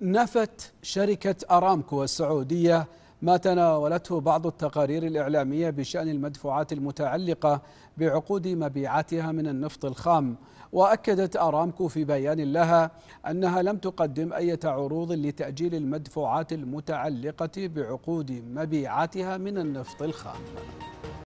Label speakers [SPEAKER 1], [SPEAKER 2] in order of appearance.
[SPEAKER 1] نفت شركة أرامكو السعودية ما تناولته بعض التقارير الإعلامية بشأن المدفوعات المتعلقة بعقود مبيعاتها من النفط الخام وأكدت أرامكو في بيان لها أنها لم تقدم أي عروض لتأجيل المدفوعات المتعلقة بعقود مبيعاتها من النفط الخام